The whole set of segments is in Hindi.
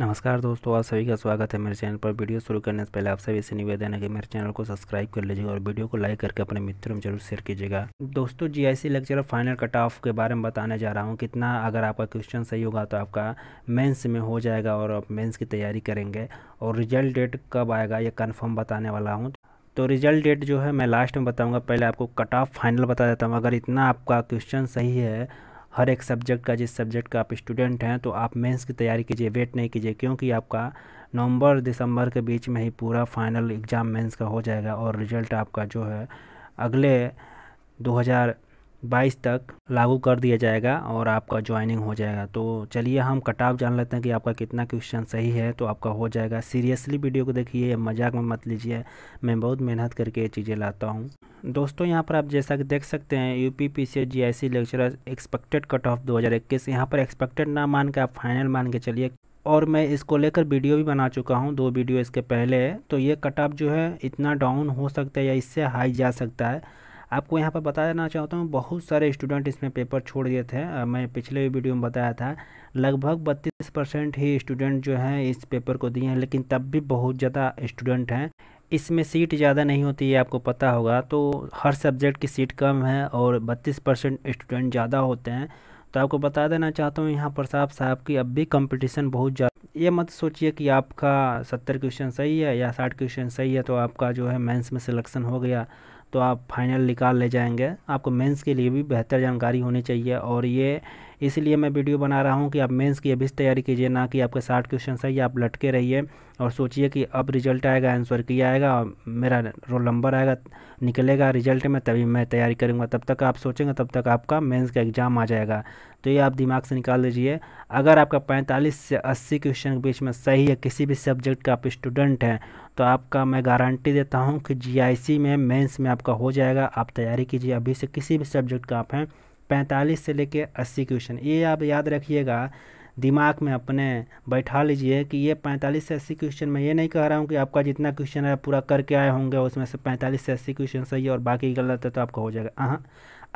नमस्कार दोस्तों आप सभी का स्वागत है मेरे चैनल पर वीडियो शुरू करने से पहले आप सभी से निवेदन है कि मेरे चैनल को सब्सक्राइब कर लीजिएगा और वीडियो को लाइक करके अपने मित्रों में जरूर शेयर कीजिएगा दोस्तों GIC lecture final cut off के बारे में बताने जा रहा हूँ कितना अगर आपका क्वेश्चन सही होगा तो आपका मेन्स में हो जाएगा और आप मेन्स की तैयारी करेंगे और रिजल्ट डेट कब आएगा ये कन्फर्म बताने वाला हूँ तो रिजल्ट डेट जो है मैं लास्ट में बताऊँगा पहले आपको कट ऑफ फाइनल बता देता हूँ अगर इतना आपका क्वेश्चन सही है हर एक सब्जेक्ट का जिस सब्जेक्ट का आप स्टूडेंट हैं तो आप मेंस की तैयारी कीजिए वेट नहीं कीजिए क्योंकि आपका नवंबर दिसंबर के बीच में ही पूरा फाइनल एग्ज़ाम मेंस का हो जाएगा और रिजल्ट आपका जो है अगले दो बाईस तक लागू कर दिया जाएगा और आपका ज्वाइनिंग हो जाएगा तो चलिए हम कट ऑफ जान लेते हैं कि आपका कितना क्वेश्चन सही है तो आपका हो जाएगा सीरियसली वीडियो को देखिए मजाक में मत लीजिए मैं बहुत मेहनत करके ये चीज़ें लाता हूँ दोस्तों यहाँ पर आप जैसा कि देख सकते हैं U P P C G I C lecture expected cut off दो हज़ार इक्कीस यहाँ पर एक्सपेक्टेड ना मान के आप फाइनल मान के चलिए और मैं इसको लेकर वीडियो भी बना चुका हूँ दो वीडियो इसके पहले तो ये कट ऑफ जो है इतना डाउन हो सकता है या इससे हाई जा सकता है आपको यहाँ पर बता देना चाहता हूँ बहुत सारे स्टूडेंट इसमें पेपर छोड़ दिए थे मैं पिछले वीडियो में बताया था लगभग बत्तीस परसेंट ही स्टूडेंट जो हैं इस पेपर को दिए हैं लेकिन तब भी बहुत ज़्यादा स्टूडेंट हैं इसमें सीट ज़्यादा नहीं होती है आपको पता होगा तो हर सब्जेक्ट की सीट कम है और बत्तीस परसेंट स्टूडेंट ज़्यादा होते हैं तो आपको बता देना चाहता हूँ यहाँ साहब साहब की अब भी कंपटीशन बहुत ज़्यादा ये मत सोचिए कि आपका सत्तर क्वेश्चन सही है या साठ क्वेश्चन सही है तो आपका जो है मेंस में सिलेक्शन हो गया तो आप फाइनल निकाल ले जाएंगे आपको मेंस के लिए भी बेहतर जानकारी होनी चाहिए और ये इसीलिए मैं वीडियो बना रहा हूँ कि आप मेंस की अभी से तैयारी कीजिए ना कि आपके साठ क्वेश्चन है या आप लटके रहिए और सोचिए कि अब रिजल्ट आएगा आंसर किया आएगा मेरा रोल नंबर आएगा निकलेगा रिजल्ट में तभी मैं तैयारी करूँगा तब तक आप सोचेंगे तब तक आपका मेंस का एग्ज़ाम आ जाएगा तो ये आप दिमाग से निकाल लीजिए अगर आपका 45 से 80 क्वेश्चन के बीच में सही है किसी भी सब्जेक्ट का आप स्टूडेंट हैं तो आपका मैं गारंटी देता हूँ कि जी में मेंस में आपका हो जाएगा आप तैयारी कीजिए अभी से किसी भी सब्जेक्ट का आप हैं पैंतालीस से लेके अस्सी क्वेश्चन ये आप याद रखिएगा दिमाग में अपने बैठा लीजिए कि ये 45 से 80 क्वेश्चन मैं ये नहीं कह रहा हूँ कि आपका जितना क्वेश्चन है पूरा करके आए होंगे उसमें से 45 से 80 क्वेश्चन सही और बाकी गलत है तो आपका हो जाएगा हाँ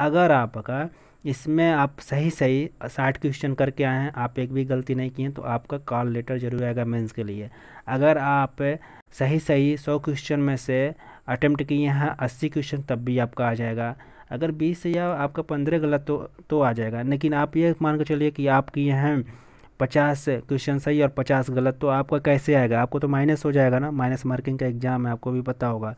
अगर आपका इसमें आप सही सही साठ क्वेश्चन करके आए हैं आप एक भी गलती नहीं किए तो आपका कॉल लेटर जरूर आएगा मेन्स के लिए अगर आप सही सही सौ क्वेश्चन में से अटैम्प्ट किए हैं अस्सी क्वेश्चन तब भी आपका आ जाएगा अगर बीस या आपका पंद्रह गलत तो तो आ जाएगा लेकिन आप ये मान के चलिए कि आप किए हैं पचास क्वेश्चन सही और पचास गलत तो आपका कैसे आएगा आपको तो माइनस हो जाएगा ना माइनस मार्किंग का एग्ज़ाम है आपको भी पता होगा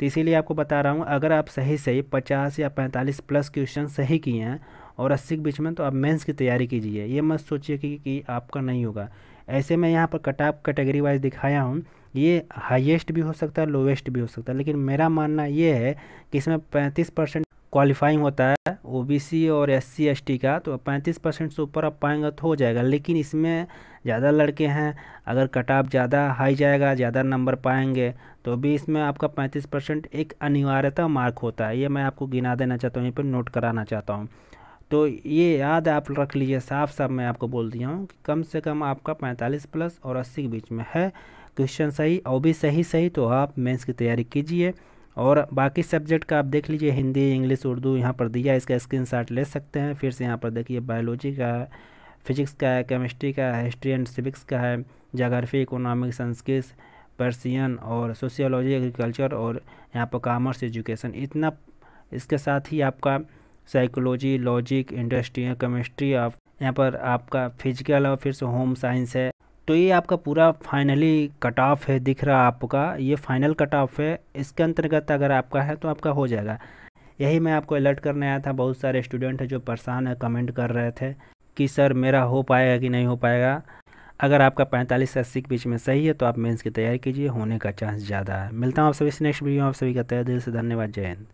तो इसीलिए आपको बता रहा हूँ अगर आप सही सही पचास या पैंतालीस प्लस क्वेश्चन सही किए हैं और अस्सी के बीच में तो आप मेंस की तैयारी कीजिए ये मत सोचिए कि, कि आपका नहीं होगा ऐसे में यहाँ पर कटाप कैटेगरी वाइज दिखाया हूँ ये हाईएस्ट भी हो सकता है लोवेस्ट भी हो सकता है लेकिन मेरा मानना ये है कि इसमें पैंतीस परसेंट क्वालिफाइंग होता है ओबीसी और एस सी एस टी का तो पैंतीस परसेंट से ऊपर आप पाएंगे तो हो जाएगा लेकिन इसमें ज़्यादा लड़के हैं अगर कटाप ज़्यादा हाई जाएगा ज़्यादा नंबर पाएंगे तो भी इसमें आपका पैंतीस परसेंट एक अनिवार्यता मार्क होता है ये मैं आपको गिना देना चाहता हूँ यहीं पर नोट कराना चाहता हूँ तो ये याद आप रख लीजिए साफ साफ मैं आपको बोल दिया हूँ कि कम से कम आपका पैंतालीस प्लस और अस्सी के बीच में है क्वेश्चन सही और भी सही सही तो आप मेंस की तैयारी कीजिए और बाकी सब्जेक्ट का आप देख लीजिए हिंदी इंग्लिश उर्दू यहाँ पर दिया इसका स्क्रीन शॉट ले सकते हैं फिर से यहाँ पर देखिए बायोलॉजी का है फिजिक्स का है केमिस्ट्री का है हिस्ट्री एंड सिविक्स का है जोग्राफी इकोनॉमिक संस्कृत पर्सियन और सोशियोलॉजी एग्रीकल्चर और यहाँ पर कामर्स एजुकेशन इतना इसके साथ ही आपका psychology logic industry chemistry of यहाँ पर आपका फिजिकल और फिर से होम साइंस है तो ये आपका पूरा फाइनली कट ऑफ है दिख रहा आपका ये फाइनल कट ऑफ है इसके अंतर्गत अगर आपका है तो आपका हो जाएगा यही मैं आपको अलर्ट करने आया था बहुत सारे स्टूडेंट हैं जो परेशान है कमेंट कर रहे थे कि सर मेरा हो पाएगा कि नहीं हो पाएगा अगर आपका पैंतालीस से अस्सी के बीच में सही है तो आप मेंस की तैयारी कीजिए होने का चांस ज़्यादा है मिलता हूँ आप सभी से नेक्स्ट वीडियो आप सभी का तय दिल से धन्यवाद जय हिंद